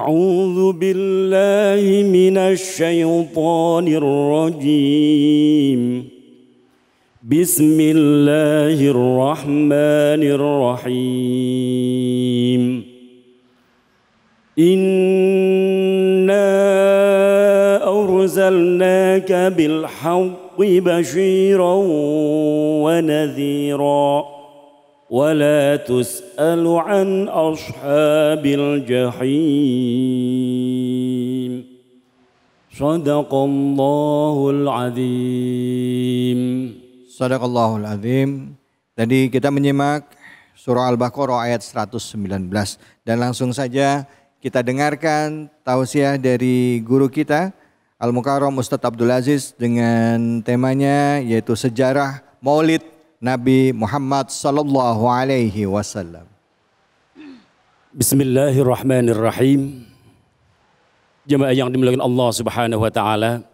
أعوذ بالله من الشيطان الرجيم بسم الله الرحمن الرحيم إنا أرسلناك بالحق بشيرا ونذيرا ولا تسأل عن أصحاب الجحيم صدق الله العظيم صدق الله العظيم Tadi kita menyimak surah Al-Baqarah ayat 119 dan langsung saja kita dengarkan tausiah dari guru kita Al-Mukarram Ustadz Abdul Aziz dengan temanya yaitu sejarah Maulid Nabi Muhammad sallallahu alaihi wasallam. Bismillahirrahmanirrahim. Jemaah yang dimuliakan Allah Subhanahu wa taala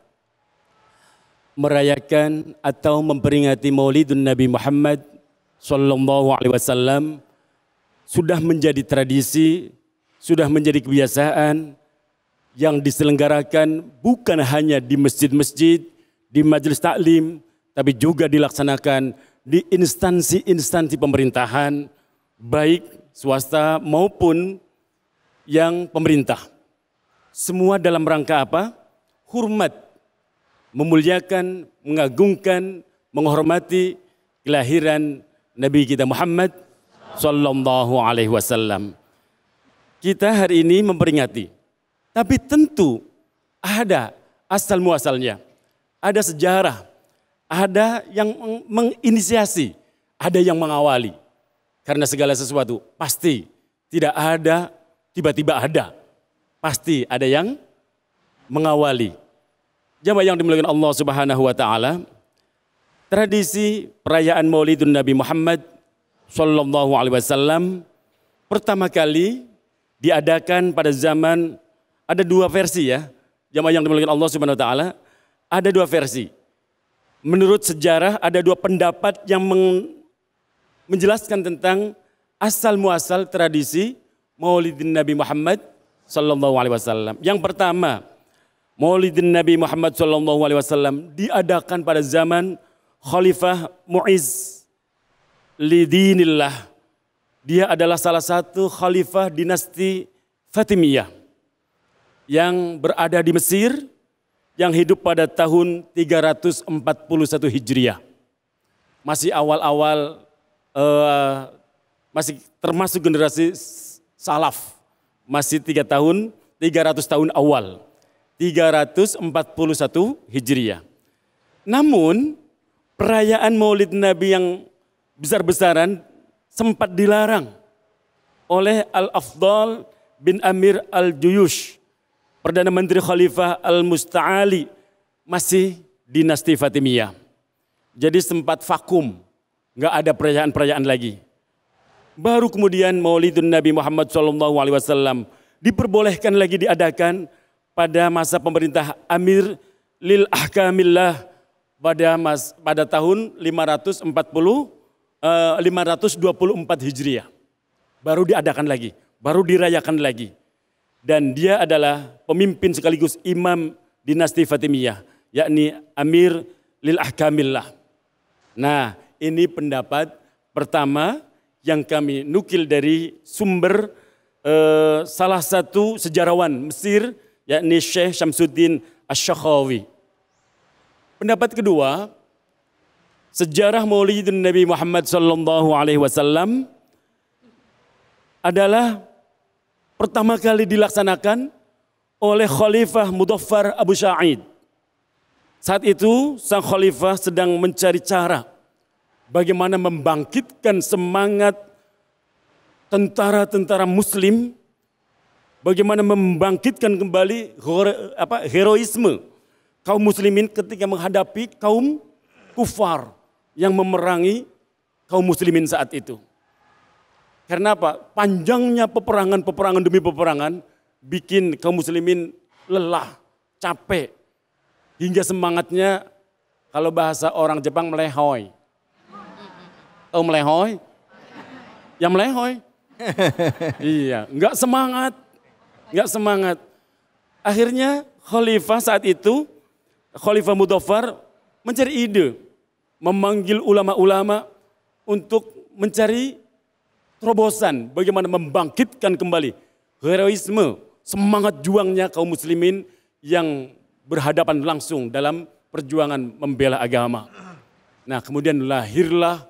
merayakan atau memperingati Maulidun Nabi Muhammad sallallahu alaihi wasallam sudah menjadi tradisi, sudah menjadi kebiasaan yang diselenggarakan bukan hanya di masjid-masjid, di majelis taklim, tapi juga dilaksanakan di instansi-instansi pemerintahan, baik swasta maupun yang pemerintah. Semua dalam rangka apa? Hormat, memuliakan, mengagungkan, menghormati kelahiran Nabi kita Muhammad Sallallahu Alaihi Wasallam. Kita hari ini memperingati, tapi tentu ada asal muasalnya, ada sejarah ada yang menginisiasi, ada yang mengawali. Karena segala sesuatu pasti tidak ada tiba-tiba ada. Pasti ada yang mengawali. Jamaah yang dimuliakan Allah Subhanahu wa taala, tradisi perayaan Maulidun Nabi Muhammad sallallahu alaihi wasallam pertama kali diadakan pada zaman ada dua versi ya. Jamaah yang dimuliakan Allah Subhanahu wa taala, ada dua versi menurut sejarah ada dua pendapat yang menjelaskan tentang asal muasal tradisi Maulidin Nabi Muhammad sallallahu alaihi wasallam. Yang pertama, Maulidin Nabi Muhammad sallallahu alaihi wasallam diadakan pada zaman Khalifah Muiz lidinillah. Dia adalah salah satu khalifah dinasti Fatimiyah yang berada di Mesir yang hidup pada tahun 341 Hijriah. Masih awal-awal uh, masih termasuk generasi salaf. Masih tiga tahun, 300 tahun awal. 341 Hijriah. Namun perayaan Maulid Nabi yang besar-besaran sempat dilarang oleh Al-Afdal bin Amir Al-Juyush Perdana Menteri Khalifah Al-Musta'ali masih dinasti Fatimiyah. Jadi sempat vakum, nggak ada perayaan-perayaan lagi. Baru kemudian Maulidun Nabi Muhammad SAW diperbolehkan lagi diadakan pada masa pemerintah Amir Lil Ahkamillah pada mas, pada tahun 540 524 eh, Hijriah. Baru diadakan lagi, baru dirayakan lagi dan dia adalah pemimpin sekaligus imam dinasti Fatimiyah, yakni Amir lil Ahkamillah. Nah, ini pendapat pertama yang kami nukil dari sumber eh, salah satu sejarawan Mesir, yakni Syekh Syamsuddin Ash-Shakhawi. Pendapat kedua, sejarah Maulidun Nabi Muhammad sallallahu alaihi wasallam adalah pertama kali dilaksanakan oleh Khalifah Mudhaffar Abu Sa'id. Saat itu sang khalifah sedang mencari cara bagaimana membangkitkan semangat tentara-tentara muslim bagaimana membangkitkan kembali heroisme kaum muslimin ketika menghadapi kaum kufar yang memerangi kaum muslimin saat itu. Karena apa? Panjangnya peperangan-peperangan demi peperangan bikin kaum muslimin lelah, capek. Hingga semangatnya kalau bahasa orang Jepang melehoi. Tahu oh, melehoi? Yang melehoi. iya, enggak semangat. Enggak semangat. Akhirnya khalifah saat itu, khalifah Mudhafar mencari ide. Memanggil ulama-ulama untuk mencari terobosan, bagaimana membangkitkan kembali heroisme, semangat juangnya kaum muslimin yang berhadapan langsung dalam perjuangan membela agama. Nah, kemudian lahirlah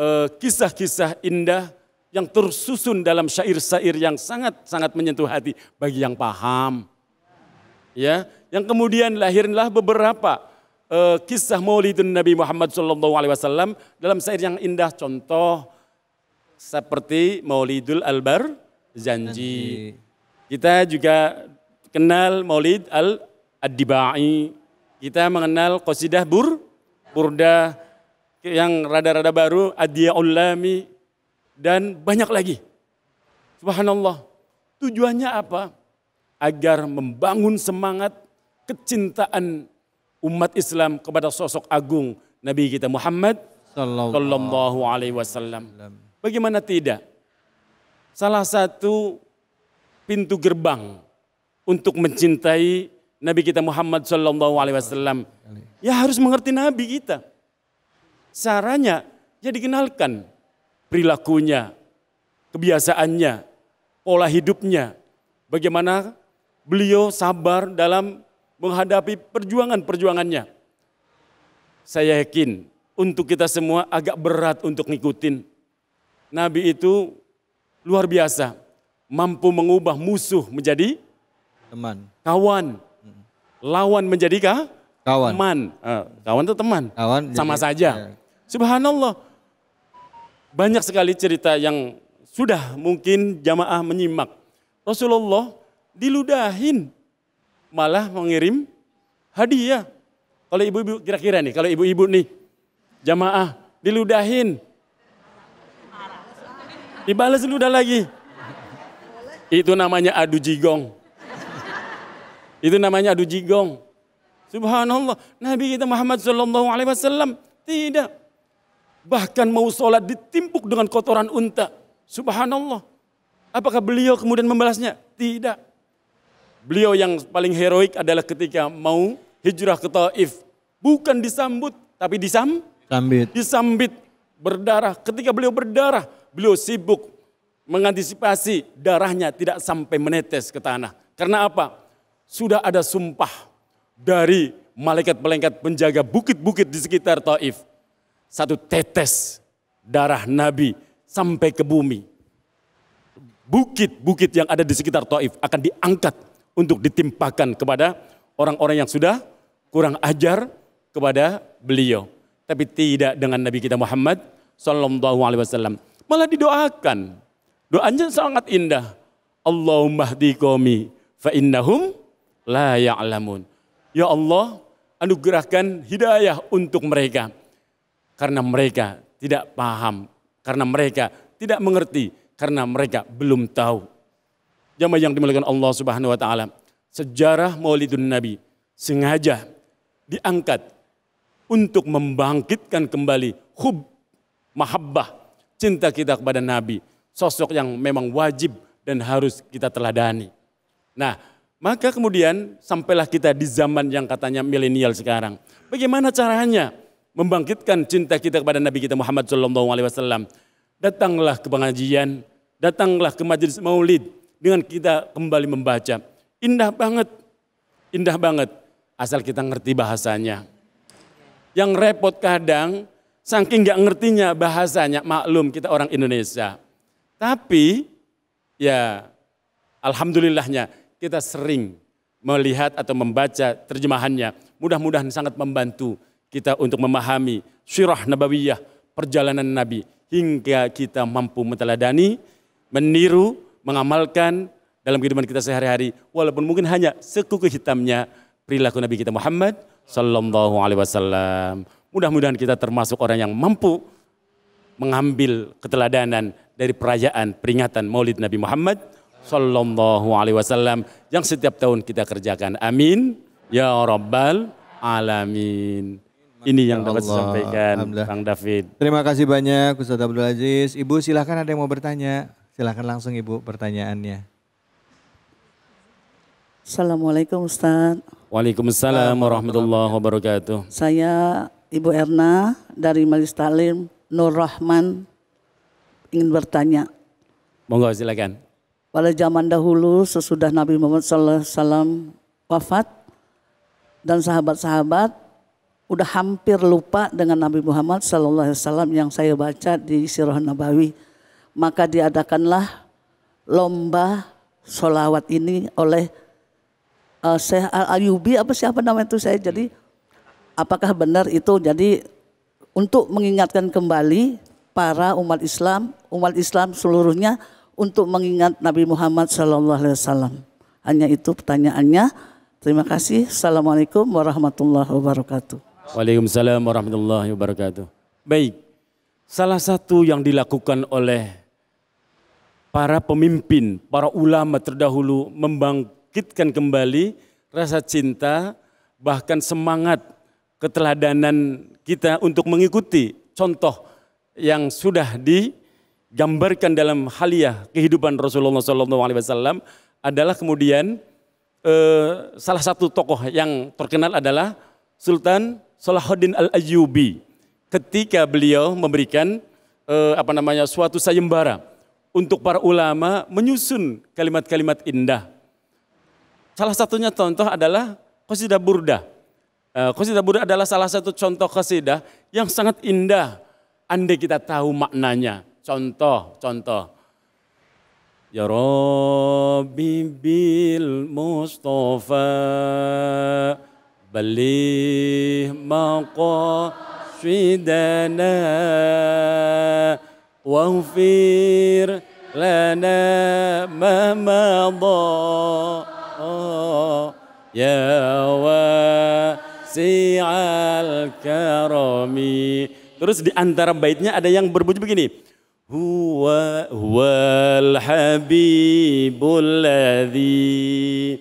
eh, kisah-kisah uh, indah yang tersusun dalam syair-syair yang sangat-sangat menyentuh hati bagi yang paham. Ya, yang kemudian lahirlah beberapa uh, kisah Maulidun Nabi Muhammad SAW dalam syair yang indah contoh seperti Maulidul Albar janji Kita juga kenal Maulid Al Adibai. Kita mengenal Qasidah Bur Burda yang rada-rada baru Adiyaulami dan banyak lagi. Subhanallah. Tujuannya apa? Agar membangun semangat kecintaan umat Islam kepada sosok agung Nabi kita Muhammad sallallahu alaihi wasallam. Bagaimana tidak? Salah satu pintu gerbang untuk mencintai Nabi kita Muhammad Shallallahu Alaihi Wasallam. Ya harus mengerti Nabi kita. Caranya ya dikenalkan perilakunya, kebiasaannya, pola hidupnya, bagaimana beliau sabar dalam menghadapi perjuangan-perjuangannya. Saya yakin untuk kita semua agak berat untuk ngikutin Nabi itu luar biasa, mampu mengubah musuh menjadi teman, kawan, lawan menjadi kah? kawan, teman, eh, kawan itu teman, kawan sama jadi, saja. Ya. Subhanallah, banyak sekali cerita yang sudah mungkin jamaah menyimak. Rasulullah diludahin, malah mengirim hadiah. Kalau ibu-ibu kira-kira nih, kalau ibu-ibu nih jamaah diludahin, Dibalas ludah lagi. Itu namanya adu jigong. Itu namanya adu jigong. Subhanallah, Nabi kita Muhammad Shallallahu Alaihi Wasallam tidak bahkan mau sholat ditimpuk dengan kotoran unta. Subhanallah. Apakah beliau kemudian membalasnya? Tidak. Beliau yang paling heroik adalah ketika mau hijrah ke Taif. Bukan disambut, tapi disam? Sambit. Disambit. Berdarah. Ketika beliau berdarah, beliau sibuk mengantisipasi darahnya tidak sampai menetes ke tanah. Karena apa? Sudah ada sumpah dari malaikat-malaikat penjaga bukit-bukit di sekitar Taif. Satu tetes darah Nabi sampai ke bumi. Bukit-bukit yang ada di sekitar Taif akan diangkat untuk ditimpakan kepada orang-orang yang sudah kurang ajar kepada beliau. Tapi tidak dengan Nabi kita Muhammad Sallallahu Alaihi Wasallam. Malah didoakan. Doanya sangat indah. Allahumma hdi qawmi fa innahum la ya'lamun. Ya Allah, anugerahkan hidayah untuk mereka. Karena mereka tidak paham. Karena mereka tidak mengerti. Karena mereka belum tahu. Jamaah yang dimuliakan Allah subhanahu wa ta'ala. Sejarah maulidun Nabi sengaja diangkat untuk membangkitkan kembali hub, mahabbah, cinta kita kepada Nabi, sosok yang memang wajib dan harus kita teladani. Nah, maka kemudian sampailah kita di zaman yang katanya milenial sekarang. Bagaimana caranya membangkitkan cinta kita kepada Nabi kita Muhammad SAW? Datanglah ke pengajian, datanglah ke majelis maulid dengan kita kembali membaca. Indah banget, indah banget asal kita ngerti bahasanya. Yang repot kadang Saking gak ngertinya bahasanya, maklum kita orang Indonesia. Tapi ya alhamdulillahnya kita sering melihat atau membaca terjemahannya. Mudah-mudahan sangat membantu kita untuk memahami syirah nabawiyah, perjalanan Nabi hingga kita mampu menteladani, meniru, mengamalkan dalam kehidupan kita sehari-hari walaupun mungkin hanya sekuku hitamnya perilaku Nabi kita Muhammad sallallahu alaihi wasallam. Mudah-mudahan kita termasuk orang yang mampu mengambil keteladanan dari perayaan peringatan Maulid Nabi Muhammad sallallahu alaihi wasallam yang setiap tahun kita kerjakan. Amin. Ya rabbal alamin. Ini yang dapat saya sampaikan Bang David. Terima kasih banyak Ustaz Abdul Aziz. Ibu silahkan ada yang mau bertanya. Silahkan langsung Ibu pertanyaannya. Assalamualaikum Ustaz. Waalaikumsalam warahmatullahi wabarakatuh. Saya Ibu Erna dari Majelis Talim Nur Rahman ingin bertanya. Monggo silakan. Pada zaman dahulu sesudah Nabi Muhammad Sallallahu Alaihi Wasallam wafat dan sahabat-sahabat udah hampir lupa dengan Nabi Muhammad Sallallahu Alaihi Wasallam yang saya baca di Sirah Nabawi. Maka diadakanlah lomba solawat ini oleh uh, Syekh Al-Ayubi apa siapa nama itu saya jadi apakah benar itu jadi untuk mengingatkan kembali para umat Islam, umat Islam seluruhnya untuk mengingat Nabi Muhammad SAW? Alaihi Wasallam. Hanya itu pertanyaannya. Terima kasih. Assalamualaikum warahmatullahi wabarakatuh. Waalaikumsalam warahmatullahi wabarakatuh. Baik, salah satu yang dilakukan oleh para pemimpin, para ulama terdahulu membangkitkan kembali rasa cinta, bahkan semangat keteladanan kita untuk mengikuti contoh yang sudah digambarkan dalam haliah kehidupan Rasulullah SAW adalah kemudian eh, salah satu tokoh yang terkenal adalah Sultan Salahuddin Al-Ayyubi ketika beliau memberikan eh, apa namanya suatu sayembara untuk para ulama menyusun kalimat-kalimat indah. Salah satunya contoh adalah qasidah burdah Eh, kosidah Buddha adalah salah satu contoh kosidah yang sangat indah. Andai kita tahu maknanya. Contoh, contoh. Ya Rabbi bil Mustafa balih wa waghfir lana ma madha ya wa wasi'al karami. Terus di antara baitnya ada yang berbunyi begini. Huwa huwal habibul ladhi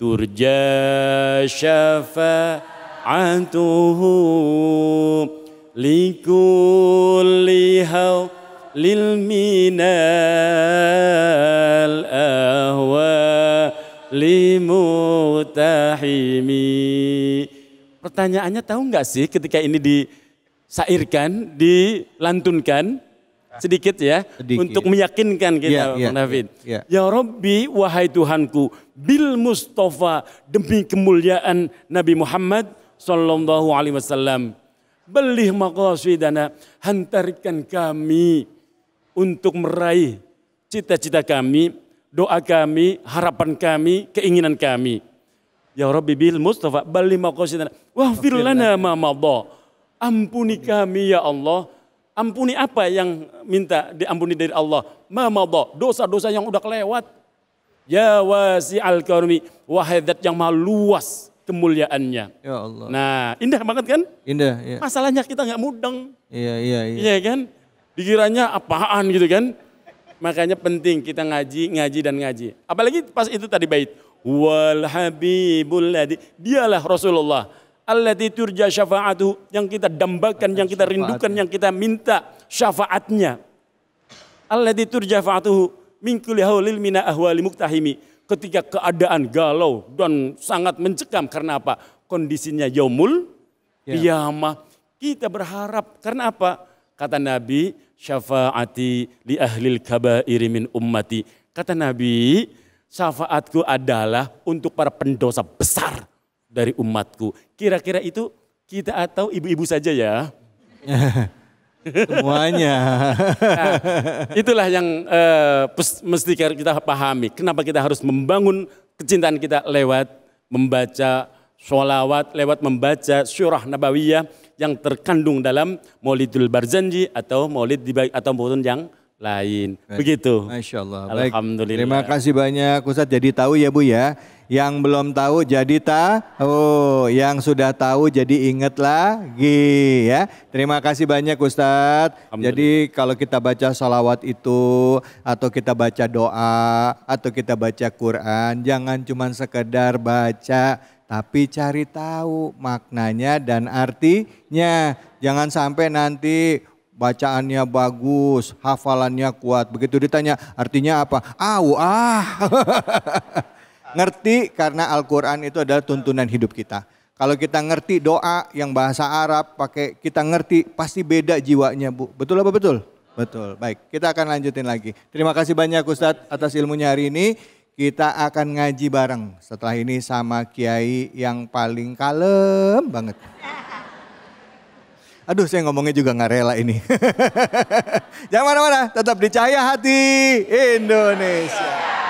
turja syafa'atuhu likulli lil minal ahwa limutahimi pertanyaannya tahu nggak sih ketika ini disairkan, dilantunkan sedikit ya sedikit. untuk meyakinkan kita ya, ya, David. Ya, ya. ya Robbi wahai Tuhanku bil Mustafa demi kemuliaan Nabi Muhammad sallallahu alaihi wasallam. Belih maqasidana hantarkan kami untuk meraih cita-cita kami, doa kami, harapan kami, keinginan kami. Ya Rabbi bil Mustafa balima wa Wah, lana ma madha. Ampuni kami ya Allah. Ampuni apa yang minta diampuni dari Allah. Ma madha. Dosa-dosa yang udah kelewat. Ya wasi al karmi. Wahai zat yang maha luas kemuliaannya. Ya Allah. Nah indah banget kan? Indah. Ya. Masalahnya kita nggak mudeng. Iya iya iya. Iya kan? Dikiranya apaan gitu kan? Makanya penting kita ngaji, ngaji dan ngaji. Apalagi pas itu tadi bait wal habibul ladhi. Dialah Rasulullah alladzi turja syafa'atu yang kita dambakan, yang kita rindukan, yang kita minta syafaatnya. Allah turja syafa'atuhu min kulli mina ahwali muktahimi. Ketika keadaan galau dan sangat mencekam karena apa? Kondisinya yaumul ya. qiyamah. Kita berharap karena apa? Kata Nabi, syafaati li ahlil kabairi ummati. Kata Nabi, syafaatku adalah untuk para pendosa besar dari umatku. Kira-kira itu kita atau ibu-ibu saja ya. Semuanya. nah, itulah yang uh, mesti kita pahami. Kenapa kita harus membangun kecintaan kita lewat membaca sholawat, lewat membaca surah nabawiyah yang terkandung dalam maulidul barzanji atau maulid atau maulid yang lain. Begitu. Masya Allah. Alhamdulillah. Terima kasih banyak Ustadz. Jadi tahu ya Bu ya. Yang belum tahu jadi tahu, Oh, yang sudah tahu jadi ingat lagi ya. Terima kasih banyak Ustadz. Jadi kalau kita baca salawat itu atau kita baca doa atau kita baca Quran jangan cuma sekedar baca tapi cari tahu maknanya dan artinya. Jangan sampai nanti bacaannya bagus, hafalannya kuat. Begitu ditanya, artinya apa? Au, ah. ngerti karena Al-Quran itu adalah tuntunan hidup kita. Kalau kita ngerti doa yang bahasa Arab, pakai kita ngerti pasti beda jiwanya, Bu. Betul apa betul? Betul. Baik, kita akan lanjutin lagi. Terima kasih banyak Ustadz atas ilmunya hari ini. Kita akan ngaji bareng setelah ini sama kiai yang paling kalem banget. Aduh saya ngomongnya juga nggak rela ini. Jangan mana-mana, tetap di cahaya hati Indonesia.